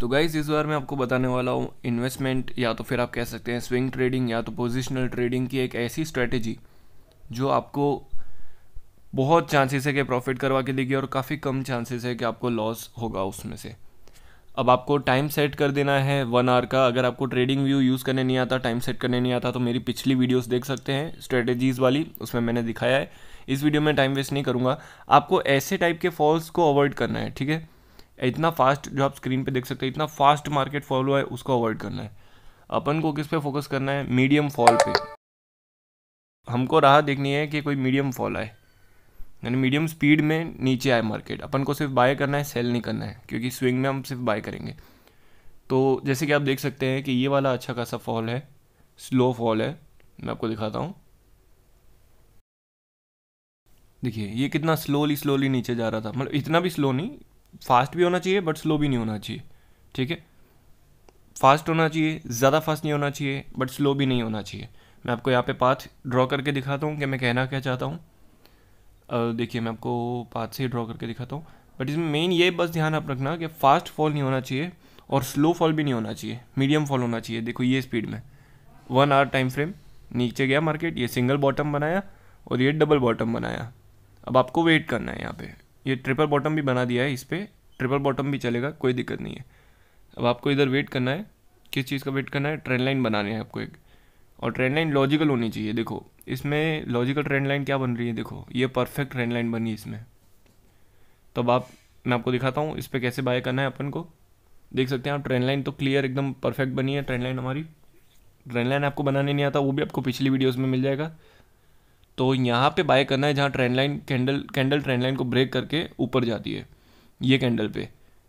तो गाइज इस बार मैं आपको बताने वाला हूँ इन्वेस्टमेंट या तो फिर आप कह सकते हैं स्विंग ट्रेडिंग या तो पोजिशनल ट्रेडिंग की एक ऐसी स्ट्रेटेजी जो आपको बहुत चांसेस है कि प्रॉफिट करवा के देगी और काफ़ी कम चांसेस है कि आपको लॉस होगा उसमें से अब आपको टाइम सेट कर देना है वन आवर का अगर आपको ट्रेडिंग व्यू यूज़ करने नहीं आता टाइम सेट करने नहीं आता तो मेरी पिछली वीडियोस देख सकते हैं स्ट्रेटेजीज़ वाली उसमें मैंने दिखाया है इस वीडियो में टाइम वेस्ट नहीं करूँगा आपको ऐसे टाइप के फॉल्स को अवॉइड करना है ठीक है इतना फास्ट जो आप स्क्रीन पे देख सकते हैं इतना फास्ट मार्केट फॉलो है उसको अवॉइड करना है अपन को किस पे फोकस करना है मीडियम फॉल पे हमको राह देखनी है कि कोई मीडियम फॉल आए यानी मीडियम स्पीड में नीचे आए मार्केट अपन को सिर्फ बाय करना है सेल नहीं करना है क्योंकि स्विंग में हम सिर्फ बाय करेंगे तो जैसे कि आप देख सकते हैं कि ये वाला अच्छा खासा फॉल है स्लो फॉल है मैं आपको दिखाता हूँ देखिए ये कितना स्लोली स्लोली नीचे जा रहा था मतलब इतना भी स्लो नहीं फास्ट भी होना चाहिए बट स्लो भी नहीं होना चाहिए ठीक है फास्ट होना चाहिए ज़्यादा फास्ट नहीं होना चाहिए बट स्लो भी नहीं होना चाहिए मैं आपको यहाँ पे पाथ ड्रॉ करके दिखाता हूँ कि मैं कहना क्या चाहता हूँ देखिए मैं आपको पाथ से ही ड्रॉ करके दिखाता हूँ बट इसमें मेन ये बस ध्यान आप रखना कि फास्ट फॉल नहीं होना चाहिए और स्लो फॉल भी नहीं होना चाहिए मीडियम फॉल होना चाहिए देखो ये स्पीड में वन आवर टाइम फ्रेम नीचे गया मार्केट ये सिंगल बॉटम बनाया और ये डबल बॉटम बनाया अब आपको वेट करना है यहाँ पे ये ट्रिपल बॉटम भी बना दिया है इस पर ट्रिपल बॉटम भी चलेगा कोई दिक्कत नहीं है अब आपको इधर वेट करना है किस चीज़ का वेट करना है ट्रेंड लाइन बनानी है आपको एक और ट्रेंड लाइन लॉजिकल होनी चाहिए देखो इसमें लॉजिकल ट्रेंड लाइन क्या बन रही है देखो ये परफेक्ट ट्रेंड लाइन बनी इसमें तो अब आप मैं आपको दिखाता हूँ इस पर कैसे बाय करना है अपन को देख सकते हैं आप ट्रेंड लाइन तो क्लियर एकदम परफेक्ट बनी है ट्रेंड लाइन हमारी ट्रेंड लाइन आपको बनाने नहीं आता वो भी आपको पिछली वीडियोज़ में मिल जाएगा तो यहाँ पे बाय करना है जहाँ trend line candle candle trend line को ब्रेक करके ऊपर जाती है ये कैंडल पे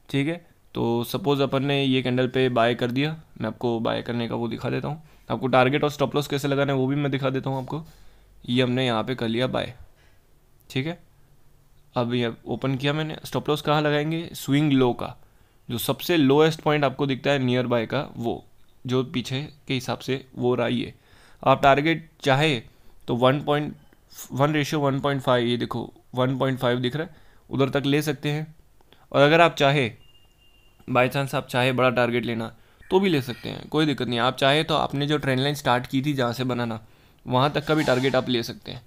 ठीक है तो सपोज़ अपन ने ये कैंडल पे बाय कर दिया मैं आपको बाय करने का वो दिखा देता हूँ आपको टारगेट और स्टॉप लॉस कैसे लगाना है वो भी मैं दिखा देता हूँ आपको ये हमने यहाँ पे कर लिया बाय ठीक है अब ये ओपन किया मैंने स्टॉप लॉस कहाँ लगाएंगे स्विंग लो का जो सबसे लोएस्ट पॉइंट आपको दिखता है नियर बाय का वो जो पीछे के हिसाब से वो राइए आप टारगेट चाहे तो one point one ratio one point five ये देखो वन पॉइंट फाइव दिख रहा है उधर तक ले सकते हैं और अगर आप चाहे बाई चांस आप चाहे बड़ा टारगेट लेना तो भी ले सकते हैं कोई दिक्कत नहीं आप चाहे तो आपने जो ट्रेन लाइन स्टार्ट की थी जहाँ से बनाना वहाँ तक का भी टारगेट आप ले सकते हैं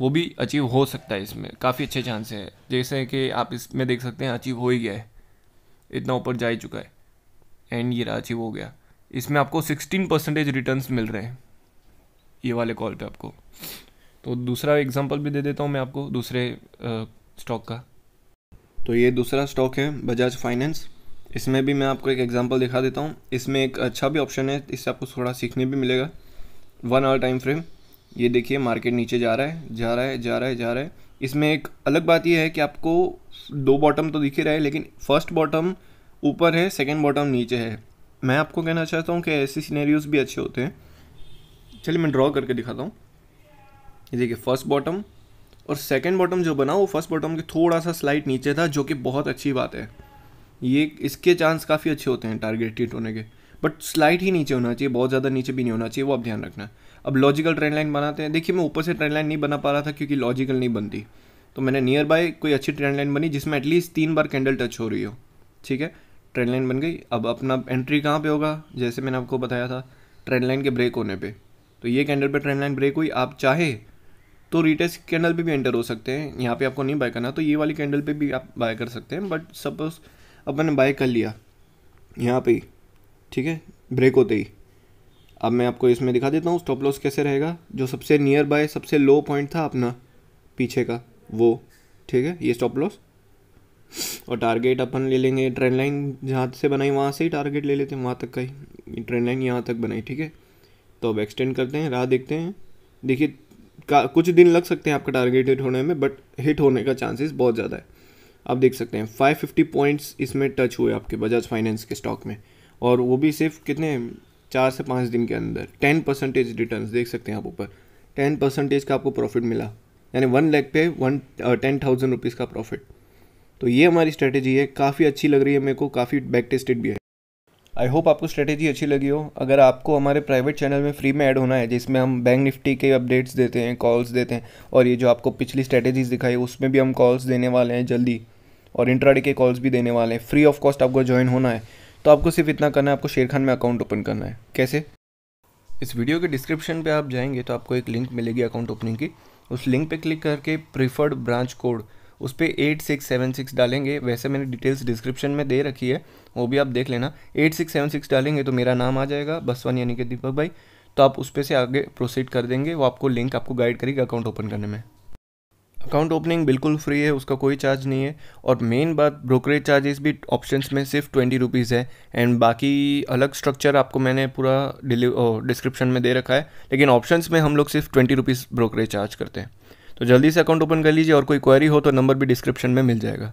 वो भी अचीव हो सकता है इसमें काफ़ी अच्छे चांस है जैसे कि आप इसमें देख सकते हैं अचीव हो ही गया है इतना ऊपर जा ही चुका है एंड ये अचीव हो गया इसमें आपको सिक्सटीन परसेंटेज रिटर्न मिल रहे हैं ये वाले कॉल पे आपको तो दूसरा एग्जांपल भी दे देता हूँ मैं आपको दूसरे स्टॉक का तो ये दूसरा स्टॉक है बजाज फाइनेंस इसमें भी मैं आपको एक एग्जांपल दिखा देता हूँ इसमें एक अच्छा भी ऑप्शन है इससे आपको थोड़ा सीखने भी मिलेगा वन आवर टाइम फ्रेम ये देखिए मार्केट नीचे जा रहा है जा रहा है जा रहा है जा रहा है इसमें एक अलग बात यह है कि आपको दो बॉटम तो दिख ही रहा है लेकिन फर्स्ट बॉटम ऊपर है सेकेंड बॉटम नीचे है मैं आपको कहना चाहता हूँ कि ऐसे सीनेरियोज़ भी अच्छे होते हैं चलिए मैं ड्रॉ करके दिखाता हूँ ये देखिए फर्स्ट बॉटम और सेकेंड बॉटम जो बना वो फर्स्ट बॉटम के थोड़ा सा स्लाइड नीचे था जो कि बहुत अच्छी बात है ये इसके चांस काफ़ी अच्छे होते हैं टारगेट हिट होने के बट स्लाइड ही नीचे होना चाहिए बहुत ज़्यादा नीचे भी नहीं होना चाहिए वो आप ध्यान रखना अब लॉजिकल ट्रेंड लाइन बनाते हैं देखिए मैं ऊपर से ट्रेंड लाइन नहीं बना पा रहा था क्योंकि लॉजिकल नहीं बनती तो मैंने नियर बाय कोई अच्छी ट्रेंड लाइन बनी जिसमें एटलीस्ट तीन बार कैंडल टच हो रही हो ठीक है ट्रेंड लाइन बन गई अब अपना एंट्री कहाँ पे होगा जैसे मैंने आपको बताया था ट्रेंड लाइन के ब्रेक होने पे तो ये कैंडल पर ट्रेंड लाइन ब्रेक हुई आप चाहे तो रिटेस्ट कैंडल पे भी एंटर हो सकते हैं यहाँ पे आपको नहीं बाय करना तो ये वाली कैंडल पे भी आप बाय कर सकते हैं बट सपोज अपन ने बाय कर लिया यहाँ पे ही ठीक है ब्रेक होते ही अब मैं आपको इसमें दिखा देता हूँ स्टॉप लॉस कैसे रहेगा जो सबसे नियर बाय सबसे लो पॉइंट था अपना पीछे का वो ठीक है ये स्टॉप लॉस और टारगेट अपन ले लेंगे ट्रेंड लाइन जहाँ से बनाई वहाँ से ही टारगेट ले लेते हैं वहाँ तक का ही ट्रेंड लाइन यहाँ तक बनाई ठीक है तो अब एक्सटेंड करते हैं राह देखते हैं देखिए कुछ दिन लग सकते हैं आपका टारगेट हिट होने में बट हिट होने का चांसेस बहुत ज़्यादा है आप देख सकते हैं 550 पॉइंट्स इसमें टच हुए आपके बजाज फाइनेंस के स्टॉक में और वो भी सिर्फ कितने चार से पाँच दिन के अंदर टेन परसेंटेज रिटर्न देख सकते हैं आप ऊपर टेन परसेंटेज का आपको प्रॉफिट मिला यानी वन लैख पे वन टेन थाउजेंड रुपीज़ का प्रॉफिट तो ये हमारी स्ट्रेटेजी है काफ़ी अच्छी लग रही है मेरे को काफ़ी बैक टेस्टेड भी है आई होप आपको स्ट्रेटेजी अच्छी लगी हो अगर आपको हमारे प्राइवेट चैनल में फ्री में ऐड होना है जिसमें हम बैंक निफ्टी के अपडेट्स देते हैं कॉल्स देते हैं और ये जो आपको पिछली स्ट्रेटेजीज दिखाई उसमें भी हम कॉल्स देने वाले हैं जल्दी और इंट्राडे के कॉल्स भी देने वाले हैं फ्री ऑफ कॉस्ट आपको ज्वाइन होना है तो आपको सिर्फ इतना करना है आपको शेर खान में अकाउंट ओपन करना है कैसे इस वीडियो के डिस्क्रिप्शन पर आप जाएंगे तो आपको एक लिंक मिलेगी अकाउंट ओपनिंग की उस लिंक पर क्लिक करके प्रीफर्ड ब्रांच कोड उस पर एट सिक्स सेवन सिक्स डालेंगे वैसे मैंने डिटेल्स डिस्क्रिप्शन में दे रखी है वो भी आप देख लेना एट सिक्स सेवन सिक्स डालेंगे तो मेरा नाम आ जाएगा बसवान यानी कि दीपक भाई तो आप उस पर से आगे प्रोसीड कर देंगे वो आपको लिंक आपको गाइड करेगी अकाउंट ओपन करने में अकाउंट ओपनिंग बिल्कुल फ्री है उसका कोई चार्ज नहीं है और मेन बात ब्रोकरेज चार्जेस भी ऑप्शंस में सिर्फ ट्वेंटी रुपीज़ है एंड बाकी अलग स्ट्रक्चर आपको मैंने पूरा डिस्क्रिप्शन में दे रखा है लेकिन ऑप्शंस में हम लोग सिर्फ ट्वेंटी रुपीज़ ब्रोकरेज चार्ज करते हैं तो जल्दी से अकाउंट ओपन कर लीजिए और कोई क्वेरी हो तो नंबर भी डिस्क्रिप्शन में मिल जाएगा